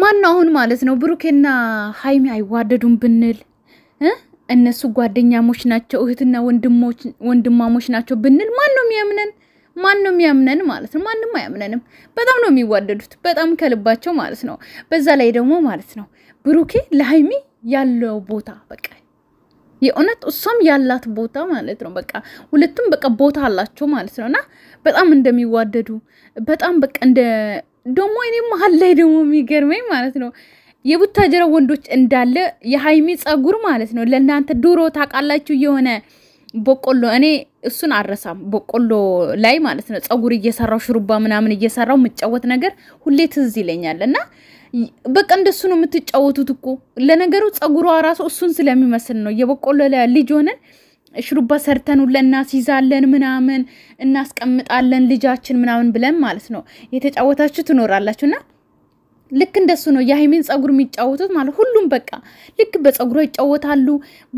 ማነው አሁን ማለት ነው ብሩኬና ሀይሚ አይዋደዱም ብንል እነሱ ጓደኛሞች ናቸው፣ እህትና ወንድማሞች ናቸው ብንል ማን ነው የሚያምነን? ማን ነው የሚያምነን ማለት ነው? ማንም አያምነንም። በጣም ነው የሚዋደዱት፣ በጣም ከልባቸው ማለት ነው። በዛ ላይ ደግሞ ማለት ነው ብሩኬ ለሀይሚ ያለው ቦታ በቃ የእውነት እሷም ያላት ቦታ ማለት ነው። በቃ ሁለቱም በቃ ቦታ አላቸው ማለት ነው እና በጣም እንደሚዋደዱ በጣም በቃ እንደ ደግሞ እኔ መሀል ላይ ደግሞ የሚገርመኝ ማለት ነው የቡታጀራ ወንዶች እንዳለ የሀይሚ ጸጉር ማለት ነው። ለእናንተ ዶሮ ታውቃላችሁ የሆነ በቆሎ እኔ እሱን አረሳም። በቆሎ ላይ ማለት ነው ጸጉር እየሰራው ሽሩባ ምናምን እየሰራው የምጫወት ነገር ሁሌ ትዝ ይለኛል። እና በቃ እንደሱ ነው የምትጫወቱት እኮ ለነገሩ ጸጉሯ ራሱ እሱን ስለሚመስል ነው የበቆሎ ልጅ ሆነን ሽሩባ ሰርተን ሁላ እናስይዛለን ምናምን እናስቀምጣለን ልጃችን ምናምን ብለን ማለት ነው የተጫወታችሁ ትኖራላችሁ እና ልክ እንደሱ ነው የሀይሜን ጸጉር የሚጫወቱት ማለት ሁሉም በቃ ልክ በጸጉሯ ይጫወታሉ።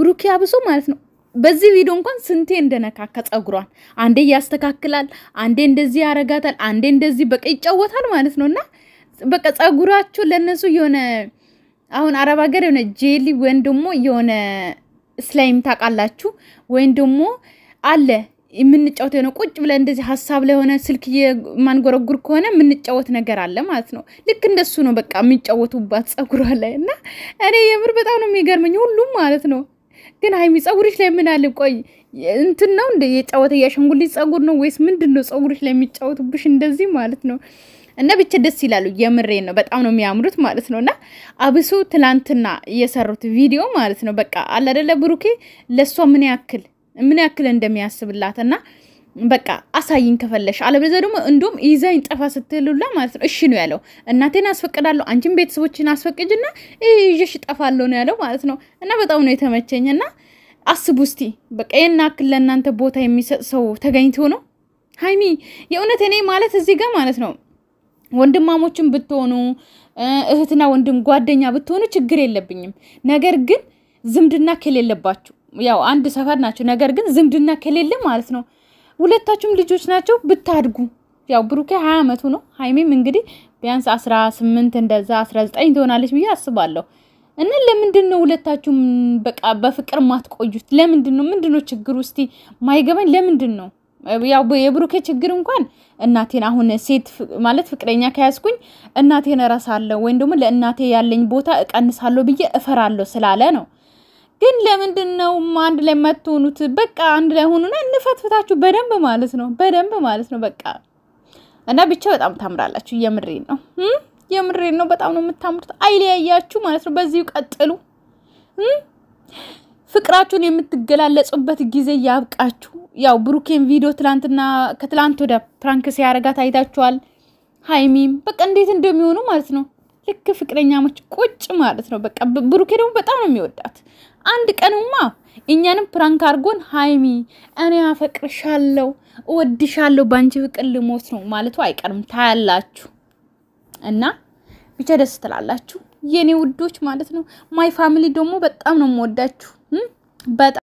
ብሩኪ አብሶ ማለት ነው በዚህ ቪዲዮ እንኳን ስንቴ እንደነካካ ጸጉሯን አንዴ ያስተካክላል፣ አንዴ እንደዚህ ያረጋታል፣ አንዴ እንደዚህ በቃ ይጫወታል ማለት ነው እና በቃ ጸጉራቸው ለእነሱ የሆነ አሁን አረብ ሀገር የሆነ ጄሊ ወይም ደግሞ የሆነ ስላይም ታውቃላችሁ፣ ወይም ደግሞ አለ የምንጫወት የሆነ ቁጭ ብለን እንደዚህ ሀሳብ ላይ ሆነ ስልክ የማንጎረጉር ከሆነ የምንጫወት ነገር አለ ማለት ነው። ልክ እንደሱ ነው በቃ የሚጫወቱባት ጸጉሯ ላይ እና እኔ የምር በጣም ነው የሚገርመኝ ሁሉም ማለት ነው። ግን ሀይሚ ጸጉርሽ ላይ ምን አለ? ቆይ እንትን ነው እንደ የጫወተ የአሻንጉሊት ጸጉር ነው ወይስ ምንድን ነው ጸጉርሽ ላይ የሚጫወቱብሽ እንደዚህ ማለት ነው? እና ብቻ ደስ ይላሉ። የምሬን ነው። በጣም ነው የሚያምሩት ማለት ነው። እና አብሶ ትላንትና የሰሩት ቪዲዮ ማለት ነው። በቃ አላደለ ብሩኬ ለእሷ ምን ያክል ምን ያክል እንደሚያስብላት እና በቃ አሳይኝ ከፈለሽ፣ አለበለዚያ ደግሞ እንደውም ይዛኝ ጠፋ ስትልላ ማለት ነው። እሺ ነው ያለው። እናቴን አስፈቅዳለሁ፣ አንቺን ቤተሰቦችን አስፈቅጅና ይዤሽ እጠፋለሁ ነው ያለው ማለት ነው። እና በጣም ነው የተመቸኝ። እና አስቡ እስቲ በቃ የና ያክል ለእናንተ ቦታ የሚሰጥ ሰው ተገኝቶ ነው። ሀይሚ የእውነት እኔ ማለት እዚህ ጋር ማለት ነው ወንድማሞችን ብትሆኑ እህትና ወንድም ጓደኛ ብትሆኑ ችግር የለብኝም። ነገር ግን ዝምድና ከሌለባችሁ ያው አንድ ሰፈር ናቸው። ነገር ግን ዝምድና ከሌለ ማለት ነው ሁለታችሁም ልጆች ናቸው ብታድጉ ያው ብሩኬ ሀያ አመቱ ነው። ሀይሜም እንግዲህ ቢያንስ አስራ ስምንት እንደዛ አስራ ዘጠኝ ትሆናለች ብዬ አስባለሁ። እና ለምንድን ነው ሁለታችሁም በቃ በፍቅር ማትቆዩት? ለምንድን ነው ምንድን ነው ችግር ውስጥ ማይገባኝ ለምንድን ነው? ያው የብሩኬ ችግር እንኳን እናቴን አሁን ሴት ማለት ፍቅረኛ ከያዝኩኝ እናቴን እረሳለሁ ወይም ደግሞ ለእናቴ ያለኝ ቦታ እቀንሳለሁ ብዬ እፈራለሁ ስላለ ነው ግን ለምንድን ነው አንድ ላይ መትሆኑት? በቃ አንድ ላይ ሆኑና እንፈትፍታችሁ በደንብ ማለት ነው በደንብ ማለት ነው በቃ እና ብቻ በጣም ታምራላችሁ። የምሬን ነው የምሬን ነው። በጣም ነው የምታምሩት። አይለያያችሁ ማለት ነው። በዚሁ ቀጥሉ። ፍቅራችሁን የምትገላለጹበት ጊዜ ያብቃችሁ። ያው ብሩኬን ቪዲዮ ትላንትና ከትላንት ወደ ፕራንክ ሲያረጋት አይታችኋል። ሀይሚም በቃ እንዴት እንደሚሆኑ ማለት ነው ልክ ፍቅረኛሞች ቁጭ ማለት ነው። በቃ ብሩኬ ደግሞ በጣም ነው የሚወዳት። አንድ ቀንማ እኛንም ፕራንክ አድርጎን ሀይሚ እኔ አፈቅርሻለሁ፣ እወድሻለሁ፣ በአንቺ ፍቅር ልሞት ነው ማለቱ አይቀርም። ታያላችሁ እና ብቻ ደስ ትላላችሁ የኔ ውዶች ማለት ነው። ማይ ፋሚሊ ደግሞ በጣም ነው የምወዳችሁ በጣም